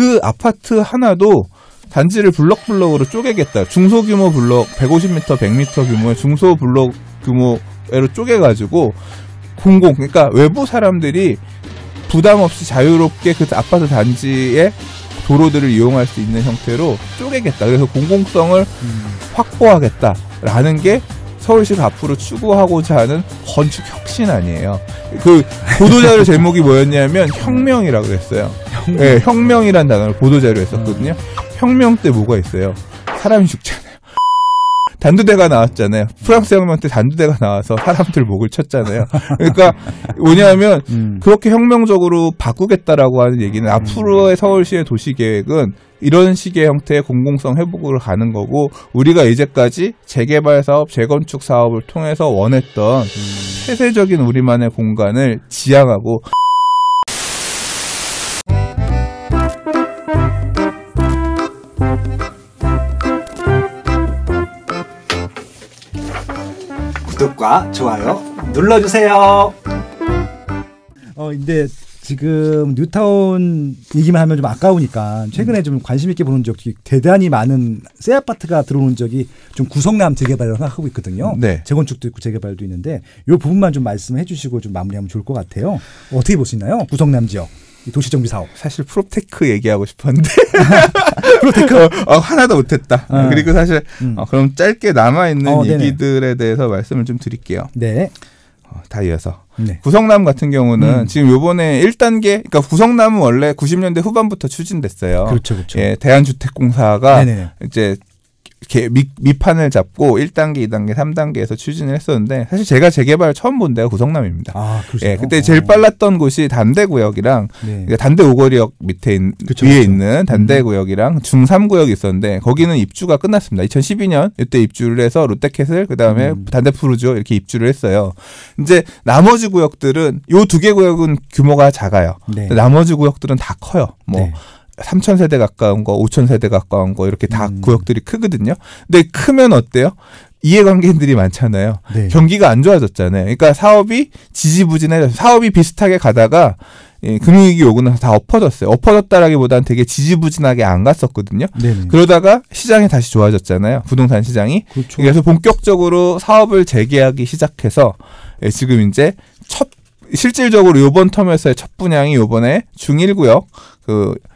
그 아파트 하나도 단지를 블럭 블럭으로 쪼개겠다. 중소규모 블럭 150m, 100m 규모의 중소 블럭 규모로 쪼개가지고 공공 그러니까 외부 사람들이 부담 없이 자유롭게 그 아파트 단지의 도로들을 이용할 수 있는 형태로 쪼개겠다. 그래서 공공성을 음. 확보하겠다라는 게 서울시가 앞으로 추구하고자 하는 건축 혁신 아니에요. 그 보도자료 제목이 뭐였냐면 혁명이라고 했어요. 네, 음. 혁명이란 단어를 보도자료 했었거든요. 혁명 때 뭐가 있어요? 사람이 죽잖아요. 단두대가 나왔잖아요. 프랑스 혁명 때 단두대가 나와서 사람들 목을 쳤잖아요. 그러니까 뭐냐면 음. 그렇게 혁명적으로 바꾸겠다라고 하는 얘기는 음. 앞으로의 서울시의 도시 계획은 이런 식의 형태의 공공성 회복으로 가는 거고 우리가 이제까지 재개발 사업, 재건축 사업을 통해서 원했던 음. 세세적인 우리만의 공간을 지향하고 구독과 좋아요 눌러주세요. 어 근데 지금 뉴타운 얘기만 하면 좀 아까우니까 최근에 좀 관심 있게 보는 적이 대단히 많은 새 아파트가 들어오는 적이 좀 구성남 재개발을 하고 있거든요. 네. 재건축도 있고 재개발도 있는데 이 부분만 좀 말씀해 주시고 좀 마무리하면 좋을 것 같아요. 어떻게 보시나요? 구성남 지역. 도시정비 사업. 사실 프로테크 얘기하고 싶었는데 프로테크 어, 하나도 어, 못했다. 어. 그리고 사실 음. 어, 그럼 짧게 남아 있는 어, 얘기들에 대해서 말씀을 좀 드릴게요. 네. 다 이어서 네. 구성남 같은 경우는 음. 지금 요번에 1단계 그러니까 구성남은 원래 90년대 후반부터 추진됐어요. 그렇죠. 그렇죠. 예, 대한주택공사가 네네. 이제 이렇게 미, 판을 잡고 1단계, 2단계, 3단계에서 추진을 했었는데 사실 제가 재개발 처음 본 데가 구성남입니다. 아, 그렇죠. 예, 그때 제일 어. 빨랐던 곳이 단대 구역이랑 네. 그러니까 단대 오거리역 밑에 있, 그쵸, 위에 그쵸. 있는 단대 음. 구역이랑 중3 구역이 있었는데 거기는 입주가 끝났습니다. 2012년 이때 입주를 해서 롯데캐슬 그다음에 음. 단대 푸르죠. 이렇게 입주를 했어요. 이제 나머지 구역들은 요 두 개 구역은 규모가 작아요. 네. 나머지 구역들은 다 커요. 뭐 네. 삼천 세대 가까운 거, 오천 세대 가까운 거 이렇게 다 음. 구역들이 크거든요. 근데 크면 어때요? 이해관계인들이 많잖아요. 네. 경기가 안 좋아졌잖아요. 그러니까 사업이 지지부진해서 사업이 비슷하게 가다가 예, 금융위기 요구는다 엎어졌어요. 엎어졌다라기보다는 되게 지지부진하게 안 갔었거든요. 네네. 그러다가 시장이 다시 좋아졌잖아요. 부동산 시장이. 그렇죠. 그래서 본격적으로 사업을 재개하기 시작해서 예, 지금 이제 첫 실질적으로 요번 텀에서의 첫 분양이 요번에 중일구역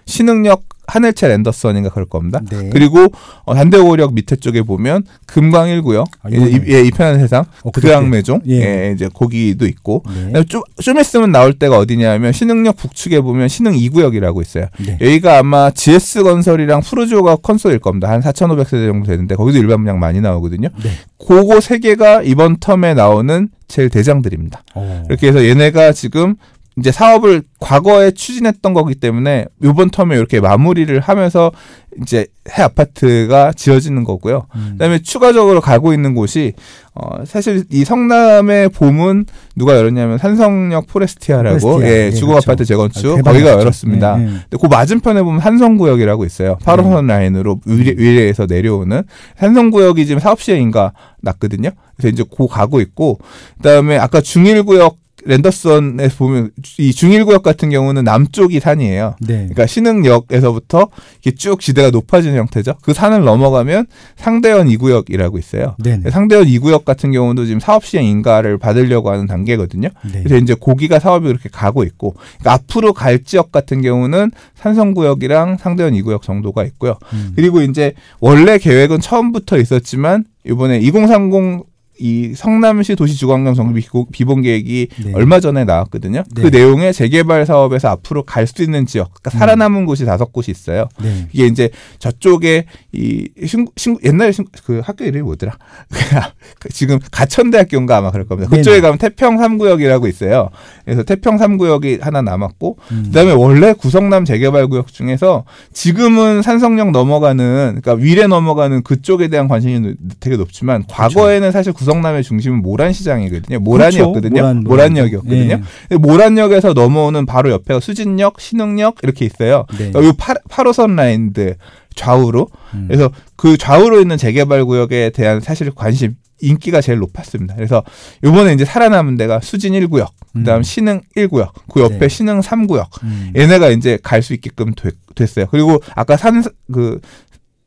그신흥역 하늘채 랜더슨인가 그럴 겁니다. 네. 그리고 어, 단대고력 밑에 쪽에 보면 금광일구요. 아, 예, 예, 이편한 세상. 어, 극양매종. 예. 예. 이제 고기도 있고. 네. 좀, 좀 있으면 나올 때가 어디냐면 신흥역 북측에 보면 신흥 이구역이라고 있어요. 네. 여기가 아마 GS 건설이랑 푸르오가콘솔일 겁니다. 한 4,500세대 정도 되는데 거기도 일반 분양 많이 나오거든요. 네. 그거 세 개가 이번 텀에 나오는 제일 대장들입니다. 오. 어. 이렇게 해서 얘네가 지금 이제 사업을 과거에 추진했던 거기 때문에 요번 텀에 이렇게 마무리를 하면서 이제 해 아파트가 지어지는 거고요. 음. 그다음에 추가적으로 가고 있는 곳이 어 사실 이 성남의 봄은 누가 열었냐면 산성역 포레스티아라고 포레스티아. 예, 예, 주거 그렇죠. 아파트 재건축 아, 거기가 그죠 열었습니다. 예, 예, 근데 그 맞은편에 보면 산성 구역이라고 있어요. 8호선 라인으로 위례, 음. 에서 내려오는 산성 구역이 지금 사업 시행인가 났거든요. 그래서 이제 고 가고 있고 그다음에 아까 중일 구역 랜더슨에 보면 이 중일 구역 같은 경우는 남쪽이 산이에요. 네. 그러니까 신흥역에서부터 이렇게 쭉 지대가 높아지는 형태죠. 그 산을 넘어가면 상대원 이구역이라고 있어요. 네네. 상대원 이구역 같은 경우도 지금 사업 시행 인가를 받으려고 하는 단계거든요. 네. 그래서 이제 고기가 사업이 그렇게 가고 있고 그러니까 앞으로 갈 지역 같은 경우는 산성 구역이랑 상대원 이구역 정도가 있고요. 음. 그리고 이제 원래 계획은 처음부터 있었지만 이번에 2030이 성남시 도시주관경 정비 비본 계획이 네. 얼마 전에 나왔거든요. 그 네. 그내용의 재개발 사업에서 앞으로 갈 수 있는 지역, 그러니까 음. 살아남은 곳이 다섯 곳이 있어요. 네. 이게 이제 저쪽에 이 신구, 신구 옛날에 신구, 그 학교 이름이 뭐더라? 지금 가천대학교인가 아마 그럴 겁니다. 그쪽에 가면 태평 삼구역이라고 있어요. 그래서 태평 삼구역이 하나 남았고 음. 그다음에 원래 구성남 재개발 구역 중에서 지금은 산성역 넘어가는 그러니까 위례 넘어가는 그쪽에 대한 관심이 되게 높지만 그렇죠. 과거에는 사실 구성남의 중심은 모란시장이거든요. 모란이었거든요. 그렇죠. 모란, 역이었거든요 네. 모란역에서 넘어오는 바로 옆에가 수진역, 신흥역 이렇게 있어요. 네. 여기 8호선 라인들 좌우로. 음. 그래서 그 좌우로 있는 재개발 구역에 대한 사실 관심 인기가 제일 높았습니다. 그래서 이번에 이제 살아남은 데가 수진 1구역, 그다음 음. 신흥 1구역, 그 옆에 네. 신흥 3구역. 음. 얘네가 이제 갈 수 있게끔 됐, 어요 그리고 아까 산그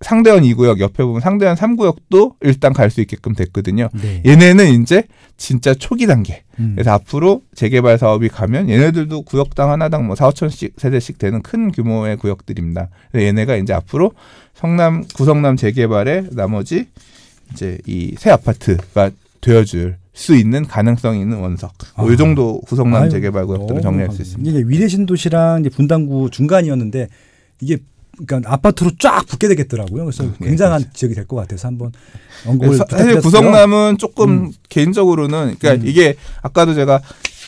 상대원 2구역 옆에 보면 상대원 3구역도 일단 갈 수 있게끔 됐거든요. 네. 얘네는 이제 진짜 초기 단계. 음. 그래서 앞으로 재개발 사업이 가면 얘네들도 구역당 하나당 뭐 4, 5천씩 세대씩 되는 큰 규모의 구역들입니다. 그래서 얘네가 이제 앞으로 성남 구성남 재개발의 나머지 이제 이 새 아파트가 되어줄 수 있는 가능성이 있는 원석. 뭐 아. 뭐이 정도 구성남 아유. 재개발 구역들을 정리할 수 있습니다. 이게 위례 신도시랑 분당구 중간이었는데 이게 그러니까 아파트로 쫙 붙게 되겠더라고요. 그래서 네, 굉장한 그렇지. 지역이 될 것 같아서 한번 언급을 사, 사실 구성남은 조금 음. 개인적으로는 그러니까 음. 이게 아까도 제가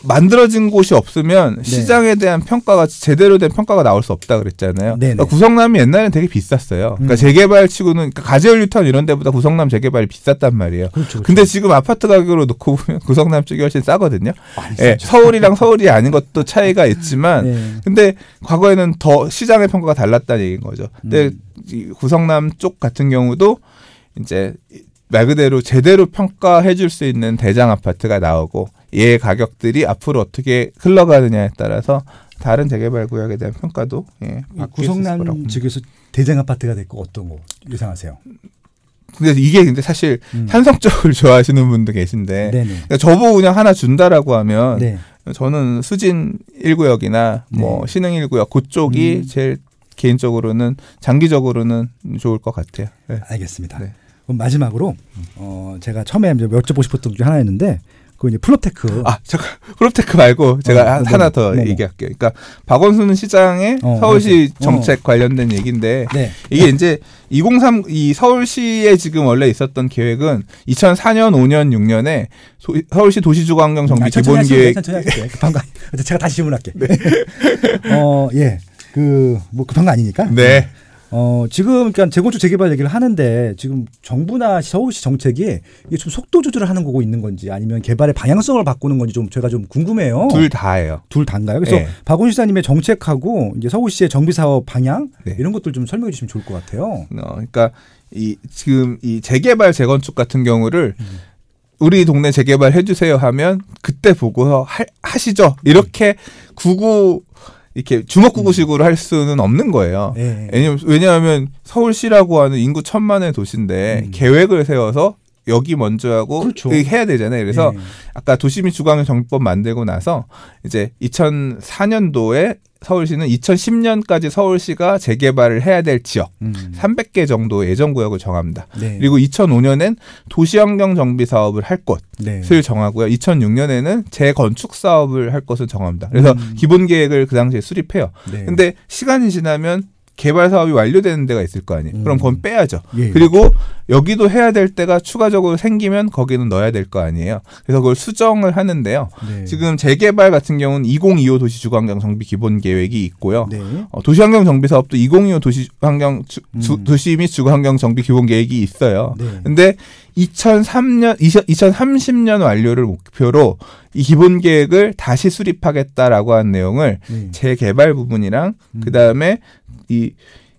만들어진 곳이 없으면 네. 시장에 대한 평가가 제대로 된 평가가 나올 수 없다 그랬잖아요. 네, 네. 그러니까 구성남이 옛날에는 되게 비쌌어요. 그러니까 음. 재개발치고는 그러니까 가재열 유턴 이런 데보다 구성남 재개발이 비쌌단 말이에요. 그렇죠, 그렇죠. 근데 지금 아파트 가격으로 놓고 보면 구성남 쪽이 훨씬 싸거든요. 예, 서울이랑 서울이 아닌 것도 차이가 네. 있지만 네. 근데 과거에는 더 시장의 평가가 달랐다는 얘기인 거죠. 근데 음. 구성남 쪽 같은 경우도 이제 말 그대로 제대로 평가해 줄 수 있는 대장 아파트가 나오고 얘 가격들이 앞으로 어떻게 흘러가느냐에 따라서 다른 재개발 구역에 대한 평가도 예, 구성난 지역에서 대장 아파트가 될거 어떤 거 예상하세요? 근데 이게 근데 사실 음. 산성 쪽을 좋아하시는 분도 계신데 그러니까 저보고 그냥 하나 준다라고 하면 네. 저는 수진 1구역이나 뭐 네. 뭐 신흥 1구역 그쪽이 음. 제일 개인적으로는 장기적으로는 좋을 것 같아요. 네. 알겠습니다. 네. 그럼 마지막으로 어 제가 처음에 여쭤보고 싶었던 게하나있는데그 이제 플롭테크. 아, 잠깐 플롭테크 말고 제가 어, 하나 뭐, 더 뭐, 얘기할게요. 그러니까 박원순 시장의 어, 서울시 맞아. 어. 정책 어. 관련된 얘기인데 네. 이게 이제 203 이 서울시에 지금 원래 있었던 계획은 2004년, 5년, 6년에 소, 서울시 도시주거환경 정비 아, 기본 계획. 방금 예, 제가 다시 질문할게. 네. 어, 예. 그뭐 급한 거 아니니까. 네. 어, 지금 그러니까 재건축 재개발 얘기를 하는데 지금 정부나 서울시 정책이 이게 좀 속도 조절을 하는 거고 있는 건지 아니면 개발의 방향성을 바꾸는 건지 좀 제가 좀 궁금해요. 둘 다예요. 둘 다인가요? 그래서 네. 예. 박원 시사님의 정책하고 이제 서울시의 정비 사업 방향 네. 이런 것들 좀 설명해 주시면 좋을 것 같아요. 어, 그러니까 이 지금 이 재개발 재건축 같은 경우를 음. 우리 동네 재개발 해주세요 하면 그때 보고 하, 하시죠. 이렇게 음. 구구 이렇게 주먹구구식으로 음. 할 수는 없는 거예요. 네. 왜냐하면 서울시라고 하는 인구 천만의 도시인데 음. 계획을 세워서 여기 먼저 하고 그렇죠. 그 해야 되잖아요. 그래서 네. 아까 도시민 주광의 정법 만들고 나서 이제 2004년도에 서울시는 2010년까지 서울시가 재개발을 해야 될 지역 음. 300개 정도 예정 구역을 정합니다. 네. 그리고 2005년엔 도시환경 정비 사업을 할 곳을 네. 정하고요. 2006년에는 재건축 사업을 할 것을 정합니다. 그래서 음. 기본 계획을 그 당시에 수립해요. 네. 근데 시간이 지나면 개발 사업이 완료되는 데가 있을 거 아니에요. 음. 그럼 그건 빼야죠. 예. 예 그리고 여기도 해야 될 때가 추가적으로 생기면 거기는 넣어야 될 거 아니에요. 그래서 그걸 수정을 하는데요. 네. 지금 재개발 같은 경우는 2025 도시주거환경 정비 기본 계획이 있고요. 네. 어, 도시환경 정비 사업도 2025 도시환경 주, 음. 도시 및 주거환경 정비 기본 계획이 있어요. 네. 근데 2003년 20, 2030년 완료를 목표로 이 기본 계획을 다시 수립하겠다라고 한 내용을 음. 재개발 부분이랑 음. 그다음에 이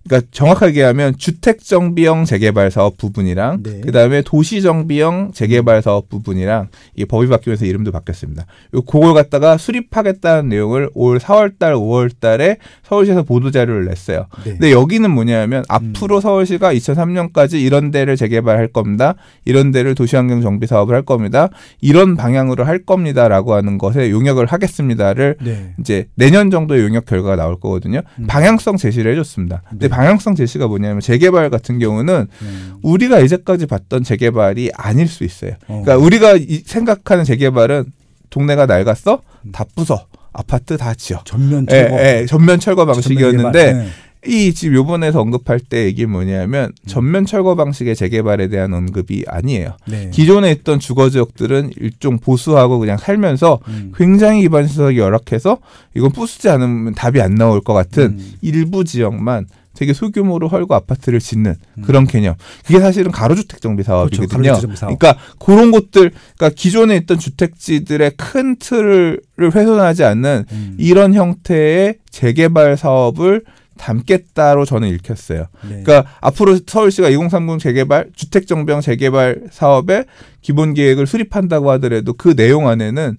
그러니까 정확하게 하면 주택 정비형 재개발 사업 부분이랑 네. 그다음에 도시 정비형 재개발 사업 부분이랑 이 법이 바뀌면서 이름도 바뀌었습니다. 그걸 갖다가 수립하겠다는 내용을 올 4월 달, 5월 달에 서울시에서 보도 자료를 냈어요. 네. 근데 여기는 뭐냐면 앞으로 음. 서울시가 2003년까지 이런 데를 재개발할 겁니다. 이런 데를 도시환경 정비 사업을 할 겁니다. 이런 방향으로 할 겁니다라고 하는 것에 용역을 하겠습니다를 네. 이제 내년 정도의 용역 결과가 나올 거거든요. 음. 방향성 제시를 해 줬습니다. 근데 방향성 제시가 뭐냐면 재개발 같은 경우는 음. 우리가 이제까지 봤던 재개발이 아닐 수 있어요. 어. 그러니까 우리가 생각하는 재개발은 동네가 낡았어 다 부서 아파트 다 지어 전면 예, 철거 예, 예, 전면 철거 방식이었는데 전면 네. 이 지금 요번에서 언급할 때 이게 뭐냐면 음. 전면 철거 방식의 재개발에 대한 언급이 아니에요. 네. 기존에 있던 주거 지역들은 일종 보수하고 그냥 살면서 음. 굉장히 기반 시설이 열악해서 이건 부수지 않으면 답이 안 나올 것 같은 음. 일부 지역만 되게 소규모로 헐고 아파트를 짓는 음. 그런 개념. 그게 사실은 가로주택 정비 사업이거든요. 그렇죠. 가로주택 정비 사업. 그러니까 그런 곳들, 그러니까 기존에 있던 주택지들의 큰 틀을 훼손하지 않는 음. 이런 형태의 재개발 사업을 담겠다로 저는 읽혔어요. 네. 그러니까 앞으로 서울시가 2030 재개발 주택 정비형 재개발 사업에 기본 계획을 수립한다고 하더라도 그 내용 안에는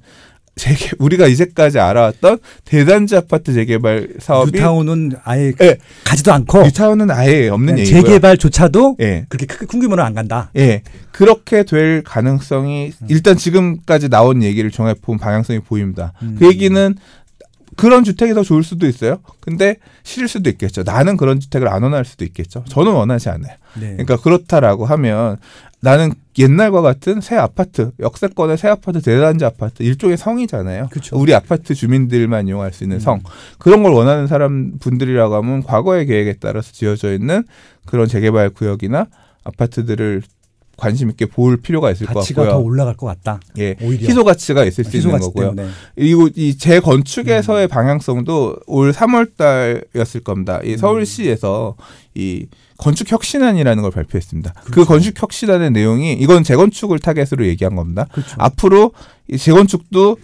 재개 우리가 이제까지 알아왔던 대단지 아파트 재개발 사업이 뉴타운은 아예 예. 가지도 않고 뉴타운은 아예 없는 얘기고요. 재개발조차도 예. 그렇게 크게 큰 규모로 안 간다. 예. 그렇게 될 가능성이 음. 일단 지금까지 나온 얘기를 종합해 본 방향성이 보입니다. 음. 그 얘기는 그런 주택이 더 좋을 수도 있어요. 근데 싫을 수도 있겠죠. 나는 그런 주택을 안 원할 수도 있겠죠. 저는 원하지 않아요. 네. 그러니까 그렇다라고 하면 나는 옛날과 같은 새 아파트, 역세권의 새 아파트, 대단지 아파트, 일종의 성이잖아요. 그쵸. 우리 아파트 주민들만 이용할 수 있는 음. 성. 그런 걸 원하는 사람 분들이라고 하면 과거의 계획에 따라서 지어져 있는 그런 재개발 구역이나 아파트들을 관심 있게 볼 필요가 있을 것 같고요. 가치가 더 올라갈 것 같다. 예, 오히려. 희소 가치가 있을 아, 수 있는 거고요. 그리고 이 재건축에서의 음. 방향성도 올 3월달이었을 겁니다. 이 서울시에서 이 건축 혁신안이라는 걸 발표했습니다. 그 그렇죠. 그 건축 혁신안의 내용이 이건 재건축을 타겟으로 얘기한 겁니다. 그렇죠. 앞으로 이 재건축도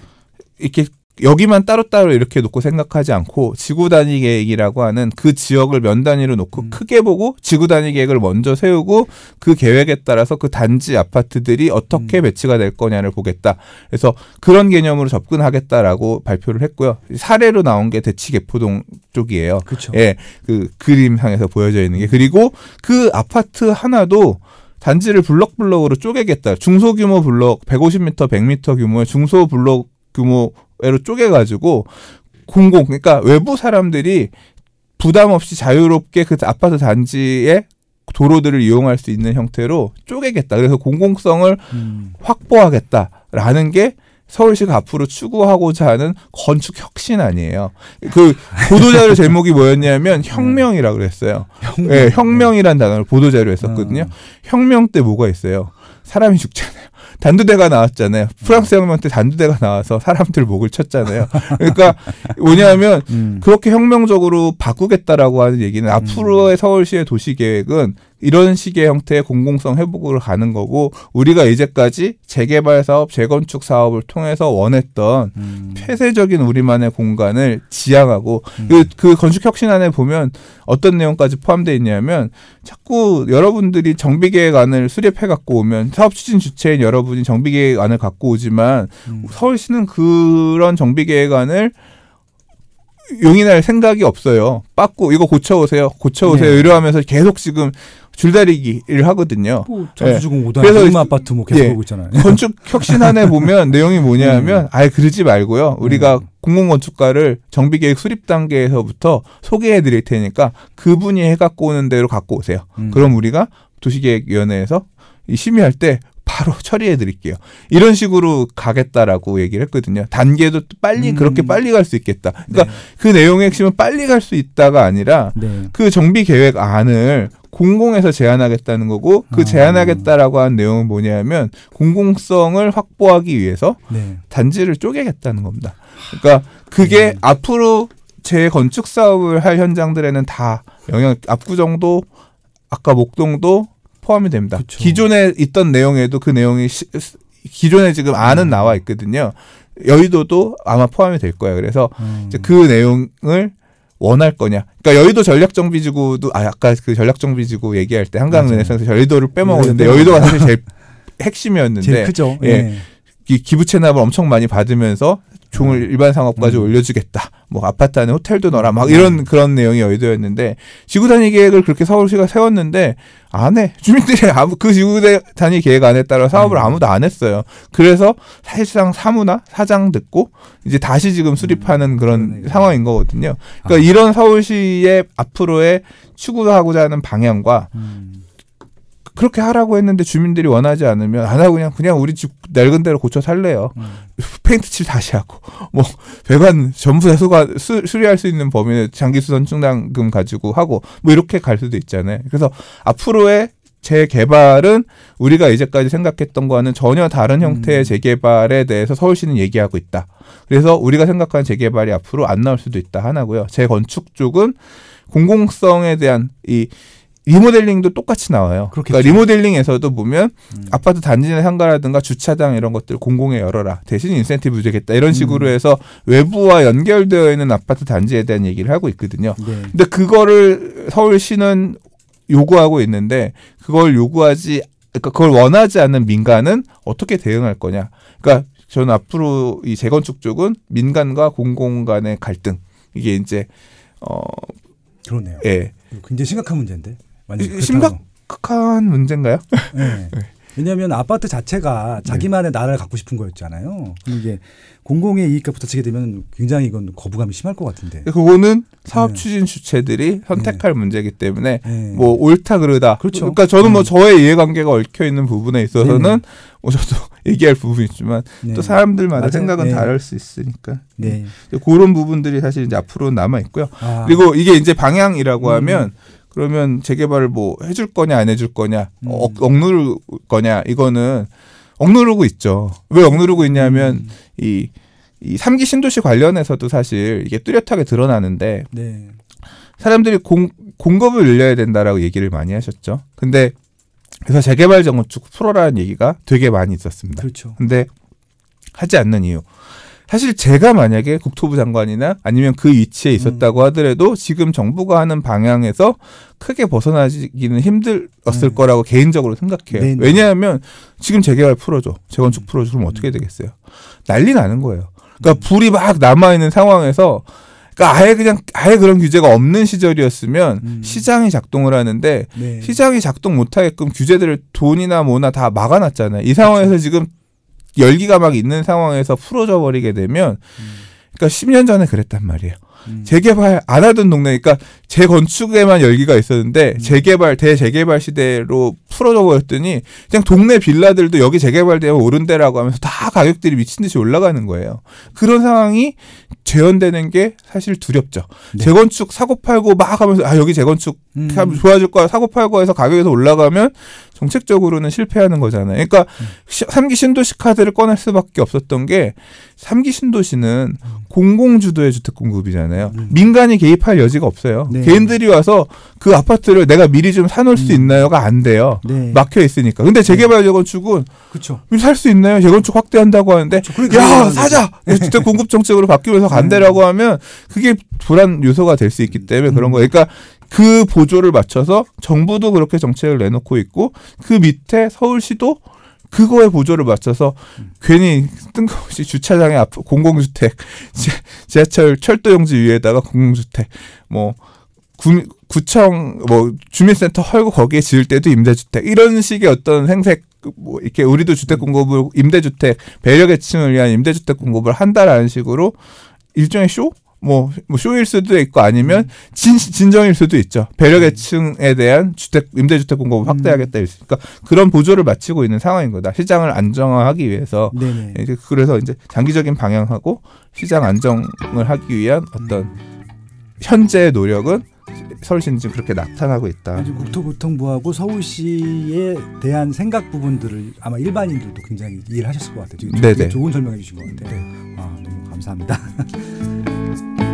이렇게 여기만 따로따로 이렇게 놓고 생각하지 않고 지구 단위 계획이라고 하는 그 지역을 면 단위로 놓고 음. 크게 보고 지구 단위 계획을 먼저 세우고 그 계획에 따라서 그 단지 아파트들이 어떻게 음. 배치가 될 거냐를 보겠다. 그래서 그런 개념으로 접근하겠다라고 발표를 했고요. 사례로 나온 게 대치개포동 쪽이에요. 그쵸. 예. 그 그림상에서 보여져 있는 게 음. 그리고 그 아파트 하나도 단지를 블럭 블럭으로 쪼개겠다. 중소규모 블럭 150m, 100m 규모의 중소 블럭 규모 외로 쪼개가지고 공공 그러니까 외부 사람들이 부담 없이 자유롭게 그 아파트 단지에 도로들을 이용할 수 있는 형태로 쪼개겠다. 그래서 공공성을 음. 확보하겠다라는 게 서울시가 앞으로 추구하고자 하는 건축 혁신 아니에요. 그 보도자료 제목이 뭐였냐면 네. 혁명이라 그랬어요. 혁명. 네, 혁명이란 단어를 보도자료 했었거든요. 음. 아. 혁명 때 뭐가 있어요? 사람이 죽잖아요. 단두대가 나왔잖아요. 프랑스 혁명 음. 테 단두대가 나와서 사람들 목을 쳤잖아요. 그러니까 뭐냐면 음. 그렇게 혁명적으로 바꾸겠다라고 하는 얘기는 앞으로의 음. 서울시의 도시 계획은 이런 식의 형태의 공공성 회복으로 가는 거고 우리가 이제까지 재개발 사업, 재건축 사업을 통해서 원했던 음. 폐쇄적인 우리만의 공간을 지향하고 음. 그, 그 건축 혁신안에 보면 어떤 내용까지 포함돼 있냐면 자꾸 여러분들이 정비 계획안을 수립해 갖고 오면 사업 추진 주체인 여러분 분이 정비계획안을 갖고 오지만 음. 서울시는 그런 정비계획안을 용인할 생각이 없어요. 빠꾸 이거 고쳐오세요, 고쳐오세요 네. 이러하면서 계속 지금 줄다리기를 하거든요. 뭐, 자주주공 예. 네. 그래서 아파트 뭐 계속 예. 고 있잖아요. 건축 혁신안에 보면 내용이 뭐냐면 음. 아예 그러지 말고요. 우리가 음. 공공건축가를 정비계획 수립 단계에서부터 소개해드릴 테니까 그분이 해갖고 오는 대로 갖고 오세요. 음. 그럼 우리가 도시계획위원회에서 이 심의할 때 바로 처리해 드릴게요. 이런 식으로 가겠다라고 얘기를 했거든요. 단계도 빨리 음. 그렇게 빨리 갈 수 있겠다. 그러니까 네. 그 내용의 핵심은 빨리 갈 수 있다가 아니라 네. 그 정비 계획 안을 공공에서 제안하겠다는 거고 그 아. 제안하겠다라고 한 내용은 뭐냐면 공공성을 확보하기 위해서 네. 단지를 쪼개겠다는 겁니다. 그러니까 그게 네. 앞으로 재건축 사업을 할 현장들에는 다 영향 압구정도 아까 목동도 포함이 됩니다. 그쵸. 기존에 있던 내용에도 그 내용이 시, 기존에 지금 안은 음. 나와 있거든요. 여의도도 아마 포함이 될 거예요. 그래서 음. 이제 그 내용을 원할 거냐. 그러니까 여의도 전략정비지구도 아 아까 그 전략정비지구 얘기할 때 한강은에서 여의도를 빼먹었는데 네, 여의도가 사실 제일 핵심이었는데 제일 크죠. 예. 네. 예. 기부 채납을 엄청 많이 받으면서 종을 일반 상업까지 음. 올려주겠다. 뭐 아파트 안에 호텔도 넣어라. 막 음. 이런 음. 그런 내용이 여의도였는데 지구 단위 계획을 그렇게 서울시가 세웠는데 안 해. 주민들이 아무 그 지구 단위 계획 안에 따라 사업을 음. 아무도 안 했어요. 그래서 사실상 사무나 사장 듣고 이제 다시 지금 음. 수립하는 그런 상황인 거거든요. 그러니까 아. 이런 서울시의 앞으로의 추구하고자 하는 방향과 그렇게 하라고 했는데 주민들이 원하지 않으면 안 하고 그냥 그냥 우리 집 낡은 대로 고쳐 살래요. 음. 페인트 칠 다시 하고 뭐 배관 전부 다 수가 수, 리할수 있는 범위에 장기 수선 충당금 가지고 하고 뭐 이렇게 갈 수도 있잖아요. 그래서 앞으로의 재개발은 우리가 이제까지 생각했던 거와는 전혀 다른 형태의 음. 재개발에 대해서 서울시는 얘기하고 있다. 그래서 우리가 생각하는 재개발이 앞으로 안 나올 수도 있다 하나고요. 재건축 쪽은 공공성에 대한 이 리모델링도 똑같이 나와요. 그러니까 리모델링에서도 보면 음. 아파트 단지 내 상가라든가 주차장 이런 것들 공공에 열어라. 대신 인센티브 주겠다. 이런 음. 식으로 음. 해서 외부와 연결되어 있는 아파트 단지에 대한 얘기를 하고 있거든요. 네. 근데 그거를 서울시는 요구하고 있는데 그걸 요구하지 그러니까 그걸 원하지 않는 민간은 어떻게 대응할 거냐. 그러니까 저는 앞으로 이 재건축 쪽은 민간과 공공 간의 갈등 이게 이제 어 그러네요. 예. 굉장히 심각한 문제인데. 심각한 문제인가요? 네. 네. 왜냐하면 아파트 자체가 자기만의 네. 나라를 갖고 싶은 거였잖아요. 이게 공공의 이익과 부딪히게 되면 굉장히 이건 거부감이 심할 것 같은데. 그거는 사업 네. 추진 주체들이 선택할 네. 문제이기 때문에 네. 뭐 옳다 그르다. 그렇죠. 그러니까 저는 뭐 네. 저의 이해관계가 얽혀 있는 부분에 있어서는 뭐 저도 얘기할 부분이지만 있또 사람들마다 맞아요. 생각은 다를 수 있으니까. 네. 그런 부분들이 사실 이제 앞으로 남아 있고요. 아. 그리고 이게 이제 방향이라고 음. 하면. 그러면 재개발을 뭐 해줄 거냐 안 해줄 거냐 음. 억, 억누를 거냐 이거는 억누르고 있죠. 왜 억누르고 있냐면 이이 음. 삼기 신도시 관련해서도 사실 이게 뚜렷하게 드러나는데 네. 사람들이 공, 공급을 늘려야 된다라고 얘기를 많이 하셨죠. 근데 그래서 재개발 정건축 풀어라는 얘기가 되게 많이 있었습니다. 그렇죠. 근데 하지 않는 이유. 사실 제가 만약에 국토부 장관이나 아니면 그 위치에 음. 있었다고 하더라도 지금 정부가 하는 방향에서 크게 벗어나기는 힘들었을 네. 거라고 개인적으로 생각해요. 네, 네. 왜냐하면 지금 재개발 풀어줘, 재건축 음. 풀어주면 음. 어떻게 되겠어요? 난리 나는 거예요. 그러니까 네. 불이 막 남아 있는 상황에서 그니까 아예 그냥 아예 그런 규제가 없는 시절이었으면 음. 시장이 작동을 하는데 네. 시장이 작동 못하게끔 규제들을 돈이나 뭐나 다 막아놨잖아요. 이 상황에서 그렇죠. 지금 열기가 막 있는 상황에서 풀어져 버리게 되면 그러니까 10년 전에 그랬단 말이에요. 음. 재개발 안 하던 동네니까 그러니까 재건축에만 열기가 있었는데 음. 재개발 대재개발 시대로 풀어져 버렸더니 그냥 동네 빌라들도 여기 재개발되면 오른대라고 하면서 다 가격들이 미친 듯이 올라가는 거예요. 그런 상황이 재현되는 게 사실 두렵죠. 네. 재건축 사고 팔고 막 하면서 아 여기 재건축 음. 좋아질 거야 사고 팔고 해서 가격에서 올라가면 정책적으로는 실패하는 거잖아요. 그러니까 음. 삼기 신도시 카드를 꺼낼 수밖에 없었던 게삼기 신도시는 음. 공공 주도의 주택 공급이잖아요. 음. 민간이 개입할 여지가 없어요. 네. 개인들이 와서 그 아파트를 내가 미리 좀 사놓을 수 음. 있나요가 안 돼요. 네. 막혀 있으니까. 근데 네. 재개발 재건축은 그렇살수 음, 있나요? 재건축 확대한다고 하는데 그렇죠. 야 사자 네. 주택 공급 정책으로 바뀌면서 간대라고 네. 하면 그게 불안 요소가 될 수 있기 때문에 그런 거. 예요 그러니까 그 보조를 맞춰서 정부도 그렇게 정책을 내놓고 있고 그 밑에 서울시도 그거에 보조를 맞춰서 음. 괜히 뜬금없이 주차장에 앞 공공주택 지하철 철도 용지 위에다가 공공주택 뭐 구, 구청 뭐 주민센터 헐고 거기에 지을 때도 임대주택 이런 식의 어떤 생색뭐 이렇게 우리도 주택 공급을 임대주택 배려 계층을 위한 임대주택 공급을 한다라는 식으로 일종의 쇼 뭐, 뭐 쇼일 수도 있고 아니면 음. 진, 진정일 수도 있죠. 배려계층에 음. 대한 주택 임대주택 공급을 음. 확대하겠다 일수. 그러니까 그런 보조를 마치고 있는 상황인 거다. 시장을 안정화하기 위해서 네네. 이제 그래서 이제 장기적인 방향하고 시장 안정을 하기 위한 어떤 현재의 노력은 서울시는 지금 그렇게 나타나고 있다. 국토교통부하고 서울시에 대한 생각 부분들을 아마 일반인들도 굉장히 이해 하셨을 것 같아요. 되게 좋은 설명해 주신 것 같아요. 네. 아, 네. 감사합니다.